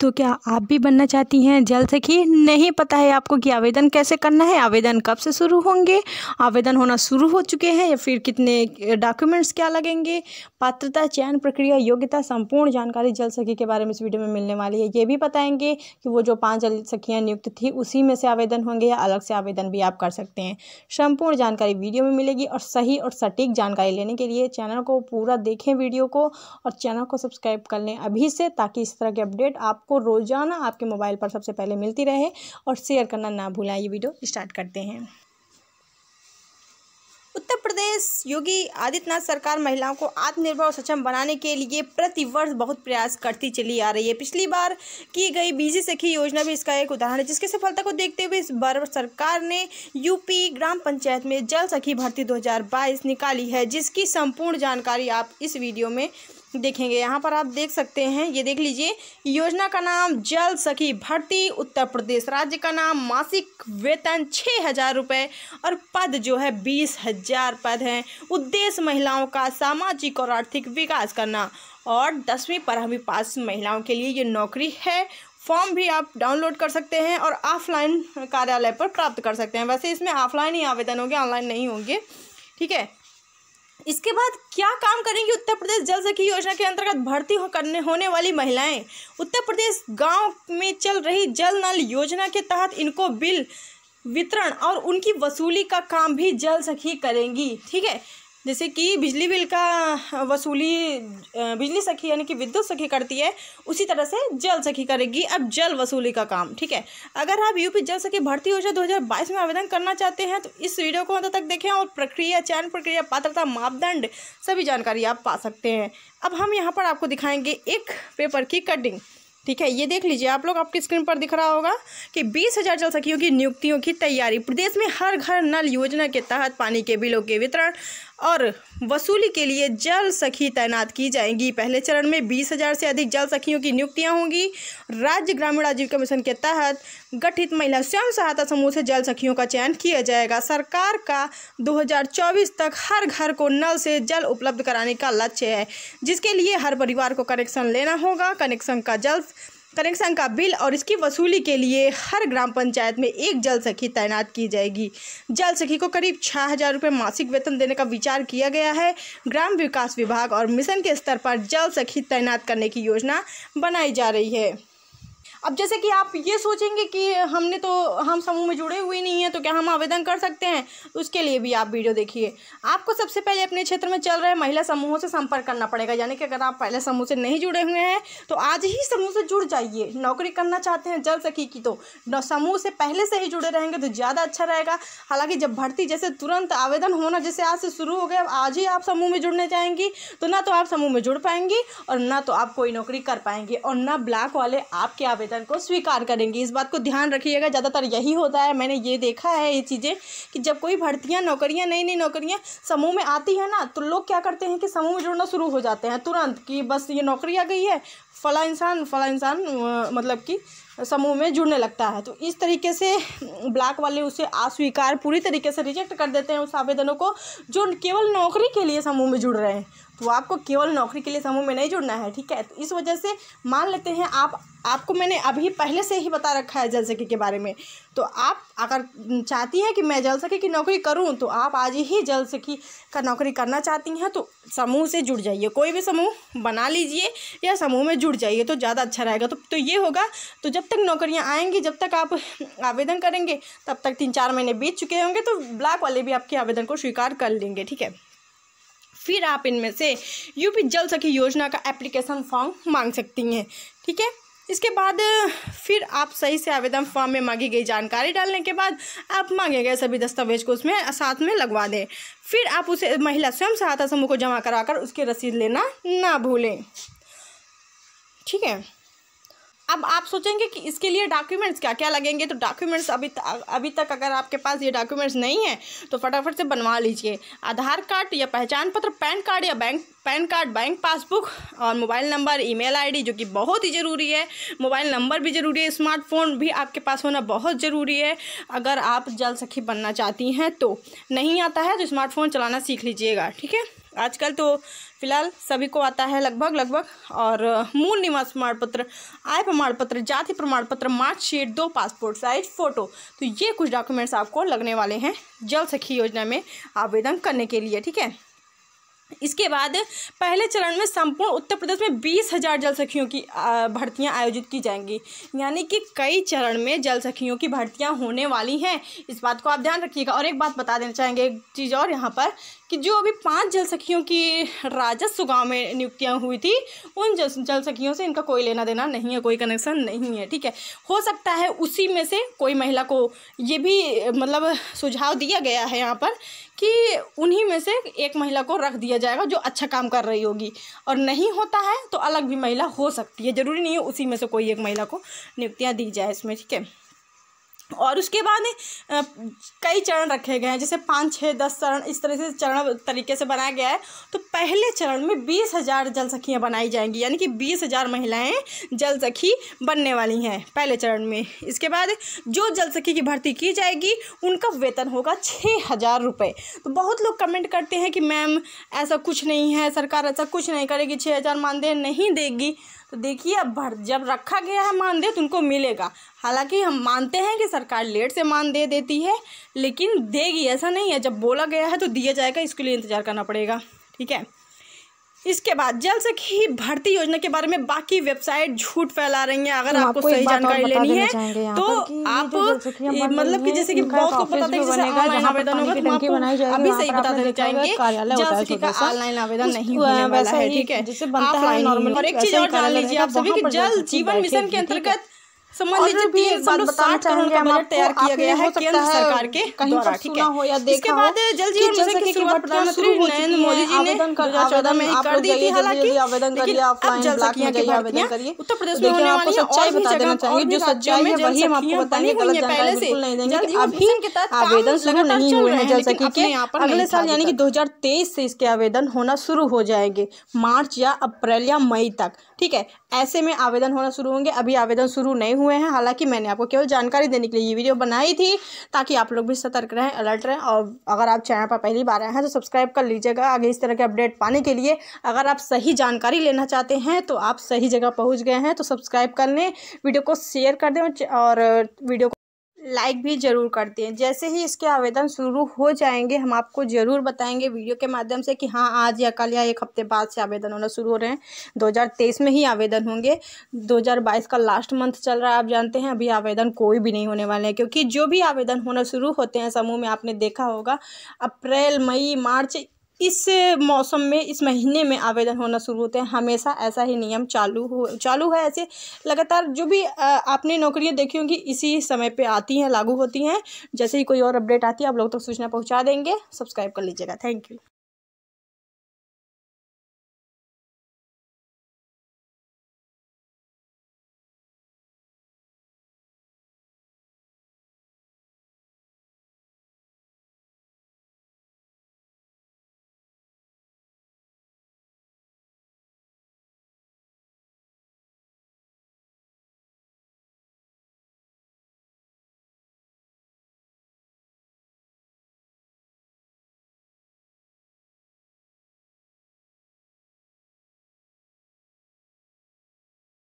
तो क्या आप भी बनना चाहती हैं जल सखी नहीं पता है आपको कि आवेदन कैसे करना है आवेदन कब से शुरू होंगे आवेदन होना शुरू हो चुके हैं या फिर कितने डॉक्यूमेंट्स क्या लगेंगे पात्रता चयन प्रक्रिया योग्यता संपूर्ण जानकारी जल सखी के बारे में इस वीडियो में मिलने वाली है ये भी बताएंगे कि वो जो पाँच जल सखियाँ नियुक्त थी उसी में से आवेदन होंगे या अलग से आवेदन भी आप कर सकते हैं संपूर्ण जानकारी वीडियो में मिलेगी और सही और सटीक जानकारी लेने के लिए चैनल को पूरा देखें वीडियो को और चैनल को सब्सक्राइब कर लें अभी से ताकि इस तरह के अपडेट आप आपको रोज़ाना आपके मोबाइल पर सबसे पहले मिलती रहे और शेयर करना ना भूलें ये वीडियो स्टार्ट करते हैं उत्तर प्रदेश योगी आदित्यनाथ सरकार महिलाओं को आत्मनिर्भर और सक्षम बनाने के लिए प्रतिवर्ष बहुत प्रयास करती चली आ रही है पिछली बार की गई बीजी सखी योजना भी इसका एक उदाहरण है जिसकी सफलता को देखते हुए इस बार सरकार ने यूपी ग्राम पंचायत में जल सखी भर्ती 2022 निकाली है जिसकी संपूर्ण जानकारी आप इस वीडियो में देखेंगे यहाँ पर आप देख सकते हैं ये देख लीजिए योजना का नाम जल सखी भर्ती उत्तर प्रदेश राज्य का नाम मासिक वेतन छः हज़ार रुपये और पद जो है बीस हजार पद हैं उद्देश्य महिलाओं का सामाजिक और आर्थिक विकास करना और दसवीं बारहवीं पास महिलाओं के लिए ये नौकरी है फॉर्म भी आप डाउनलोड कर सकते हैं और ऑफलाइन कार्यालय पर प्राप्त कर सकते हैं वैसे इसमें ऑफलाइन ही आवेदन होंगे ऑनलाइन नहीं होंगे ठीक है इसके बाद क्या काम करेंगी उत्तर प्रदेश जल सखी योजना के अंतर्गत भर्ती हो करने होने वाली महिलाएं उत्तर प्रदेश गांव में चल रही जल नल योजना के तहत इनको बिल वितरण और उनकी वसूली का काम भी जल सखी करेंगी ठीक है जैसे कि बिजली बिल का वसूली बिजली सखी यानी कि विद्युत सखी करती है उसी तरह से जल सखी करेगी अब जल वसूली का काम ठीक है अगर आप यूपी जल सखी भर्ती योजना 2022 में आवेदन करना चाहते हैं तो इस वीडियो को अंत तक देखें और प्रक्रिया चयन प्रक्रिया पात्रता मापदंड सभी जानकारी आप पा सकते हैं अब हम यहाँ पर आपको दिखाएंगे एक पेपर की कटिंग ठीक है ये देख लीजिए आप लोग आपकी स्क्रीन पर दिख रहा होगा कि बीस हजार जल सखियों की नियुक्तियों की तैयारी प्रदेश में हर घर नल योजना के तहत पानी के बिलों के वितरण और वसूली के लिए जल सखी तैनात की जाएंगी पहले चरण में बीस हजार से अधिक जल सखियों की नियुक्तियां होंगी राज्य ग्रामीण आजीविका मिशन के तहत गठित महिला स्वयं सहायता समूह से जल सखियों का चयन किया जाएगा सरकार का 2024 तक हर घर को नल से जल उपलब्ध कराने का लक्ष्य है जिसके लिए हर परिवार को कनेक्शन लेना होगा कनेक्शन का जल कनेक्शन का बिल और इसकी वसूली के लिए हर ग्राम पंचायत में एक जल सखी तैनात की जाएगी जल सखी को करीब छः हज़ार रुपये मासिक वेतन देने का विचार किया गया है ग्राम विकास विभाग और मिशन के स्तर पर जल सखी तैनात करने की योजना बनाई जा रही है अब जैसे कि आप ये सोचेंगे कि हमने तो हम समूह में जुड़े हुए नहीं हैं तो क्या हम आवेदन कर सकते हैं उसके लिए भी आप वीडियो देखिए आपको सबसे पहले अपने क्षेत्र में चल रहे महिला समूहों से संपर्क करना पड़ेगा यानी कि अगर आप पहले समूह से नहीं जुड़े हुए हैं तो आज ही समूह से जुड़ जाइए नौकरी करना चाहते हैं जल सकी की तो समूह से पहले से ही जुड़े रहेंगे तो ज़्यादा अच्छा रहेगा हालाँकि जब भर्ती जैसे तुरंत आवेदन होना जैसे आज से शुरू हो गया आज ही आप समूह में जुड़ने जाएंगी तो ना तो आप समूह में जुड़ पाएंगी और ना तो आप कोई नौकरी कर पाएंगे और ना ब्लैक वाले आपके आवेदन आवेदन को स्वीकार करेंगी इस बात को ध्यान रखिएगा ज़्यादातर यही होता है मैंने ये देखा है ये चीज़ें कि जब कोई भर्तियाँ नौकरियाँ नई नई नौकरियाँ समूह में आती है ना तो लोग क्या करते हैं कि समूह में जुड़ना शुरू हो जाते हैं तुरंत कि बस ये नौकरी आ गई है फला इंसान फला इंसान मतलब कि समूह में जुड़ने लगता है तो इस तरीके से ब्लैक वाले उसे अस्वीकार पूरी तरीके से रिजेक्ट कर देते हैं उस आवेदनों को जो केवल नौकरी के लिए समूह में जुड़ रहे हैं तो आपको केवल नौकरी के लिए समूह में नहीं जुड़ना है ठीक है तो इस वजह से मान लेते हैं आप आपको मैंने अभी पहले से ही बता रखा है जल सखी के बारे में तो आप अगर चाहती हैं कि मैं जल सखी की नौकरी करूं तो आप आज ही जल सखी का नौकरी करना चाहती हैं तो समूह से जुड़ जाइए कोई भी समूह बना लीजिए या समूह में जुड़ जाइए तो ज़्यादा अच्छा रहेगा तो तो ये होगा तो जब तक नौकरियाँ आएँगी जब तक आप आवेदन करेंगे तब तक तीन चार महीने बीत चुके होंगे तो ब्लॉक वाले भी आपके आवेदन को स्वीकार कर लेंगे ठीक है फिर आप इनमें से यूपी जल सखी योजना का एप्लीकेशन फॉर्म मांग सकती हैं ठीक है इसके बाद फिर आप सही से आवेदन फॉर्म में मांगी गई जानकारी डालने के बाद आप मांगे गए सभी दस्तावेज को उसमें साथ में लगवा दें फिर आप उसे महिला स्वयं सहायता समूह को जमा कराकर उसकी रसीद लेना ना भूलें ठीक है अब आप सोचेंगे कि इसके लिए डॉक्यूमेंट्स क्या क्या लगेंगे तो डॉक्यूमेंट्स अभी अभी तक अगर आपके पास ये डॉक्यूमेंट्स नहीं है तो फटाफट से बनवा लीजिए आधार कार्ड या पहचान पत्र पैन कार्ड या bank PAN card bank passbook और मोबाइल नंबर ईमेल आईडी जो कि बहुत ही ज़रूरी है मोबाइल नंबर भी ज़रूरी है स्मार्टफोन भी आपके पास होना बहुत ज़रूरी है अगर आप जल सखी बनना चाहती हैं तो नहीं आता है तो स्मार्टफोन चलाना सीख लीजिएगा ठीक है आजकल तो फिलहाल सभी को आता है लगभग लगभग और मूल निवास प्रमाण पत्र आय प्रमाण पत्र जाति प्रमाण पत्र मार्कशीट दो पासपोर्ट साइज फ़ोटो तो ये कुछ डॉक्यूमेंट्स आपको लगने वाले हैं जल सखी योजना में आवेदन करने के लिए ठीक है इसके बाद पहले चरण में संपूर्ण उत्तर प्रदेश में बीस हजार जल सखियों की भर्तियां आयोजित की जाएंगी यानी कि कई चरण में जल सखियों की भर्तियां होने वाली हैं इस बात को आप ध्यान रखिएगा और एक बात बता देना चाहेंगे एक चीज़ और यहाँ पर कि जो अभी पांच जल सखियों की राजस्व गांव में नियुक्तियां हुई थी उन जल जल सखियों से इनका कोई लेना देना नहीं है कोई कनेक्शन नहीं है ठीक है हो सकता है उसी में से कोई महिला को ये भी मतलब सुझाव दिया गया है यहाँ पर कि उन्हीं में से एक महिला को रख दिया जाएगा जो अच्छा काम कर रही होगी और नहीं होता है तो अलग भी महिला हो सकती है ज़रूरी नहीं है उसी में से कोई एक महिला को नियुक्तियाँ दी जाए इसमें ठीक है और उसके बाद कई चरण रखे गए हैं जैसे पाँच छः दस चरण इस तरह से चरण तरीके से बनाया गया है तो पहले चरण में बीस हज़ार जल सखियाँ बनाई जाएंगी यानी कि बीस हज़ार महिलाएँ जल सखी बनने वाली हैं पहले चरण में इसके बाद जो जल सखी की भर्ती की जाएगी उनका वेतन होगा छः हज़ार रुपये तो बहुत लोग कमेंट करते हैं कि मैम ऐसा कुछ नहीं है सरकार ऐसा कुछ नहीं करेगी छः हज़ार मानदेय नहीं देगी तो देखिए अब भर जब रखा गया है मानदेय तो उनको मिलेगा हालांकि हम मानते हैं कि सरकार लेट से मान दे देती है लेकिन देगी ऐसा नहीं है जब बोला गया है तो दिया जाएगा इसके लिए इंतज़ार करना पड़ेगा ठीक है इसके बाद जल से ही भर्ती योजना के बारे में बाकी वेबसाइट झूठ फैला रही हैं अगर आपको, आपको सही जानकारी लेनी है तो आप मतलब कि जैसे कि बहुत को पता था जैसे ऑनलाइन आवेदन होगा तो आपको अभी सही बता देना चाहेंगे जल से का ऑनलाइन आवेदन नहीं होने वाला है ठीक है और एक चीज और जान लीजिए आप सभी जल जीवन मिशन के अंतर्गत समझ लीजिए तीन सौ साठ करोड़ का बजट तैयार किया गया है केंद्र सरकार के द्वारा ठीक है हो या इसके बाद जल जीवन मिशन की शुरुआत प्रधानमंत्री नरेंद्र मोदी जी ने दो हजार चौदह में कर दी थी हालांकि आवेदन करिए ऑफलाइन जल सखियां की आवेदन करिए उत्तर प्रदेश में होने वाली सच्चाई बता देना चाहिए जो सच्चाई है वही हम आपको बताएंगे गलत जानकारी बिल्कुल नहीं देंगे अभी आवेदन शुरू नहीं हुए हैं जल सखी के अगले साल यानी कि 2023 से इसके आवेदन होना शुरू हो जाएंगे मार्च या अप्रैल या मई तक ठीक है ऐसे में आवेदन होना शुरू होंगे अभी आवेदन शुरू नहीं हुए हैं हालांकि मैंने आपको केवल जानकारी देने के लिए ये वीडियो बनाई थी ताकि आप लोग भी सतर्क रहें अलर्ट रहें और अगर आप चैनल पर पहली बार आए हैं तो सब्सक्राइब कर लीजिएगा आगे इस तरह के अपडेट पाने के लिए अगर आप सही जानकारी लेना चाहते हैं तो आप सही जगह पहुँच गए हैं तो सब्सक्राइब कर लें वीडियो को शेयर कर दें और वीडियो लाइक भी ज़रूर करते हैं जैसे ही इसके आवेदन शुरू हो जाएंगे हम आपको ज़रूर बताएंगे वीडियो के माध्यम से कि हाँ आज या कल या एक हफ्ते बाद से आवेदन होना शुरू हो रहे हैं 2023 में ही आवेदन होंगे 2022 का लास्ट मंथ चल रहा है आप जानते हैं अभी आवेदन कोई भी नहीं होने वाले हैं क्योंकि जो भी आवेदन होना शुरू होते हैं समूह में आपने देखा होगा अप्रैल मई मार्च इस मौसम में इस महीने में आवेदन होना शुरू होते हैं हमेशा ऐसा ही नियम चालू हो चालू है ऐसे लगातार जो भी आपने नौकरियां देखी होंगी इसी समय पे आती हैं लागू होती हैं जैसे ही कोई और अपडेट आती है आप लोग तक तो सूचना पहुंचा देंगे सब्सक्राइब कर लीजिएगा थैंक यू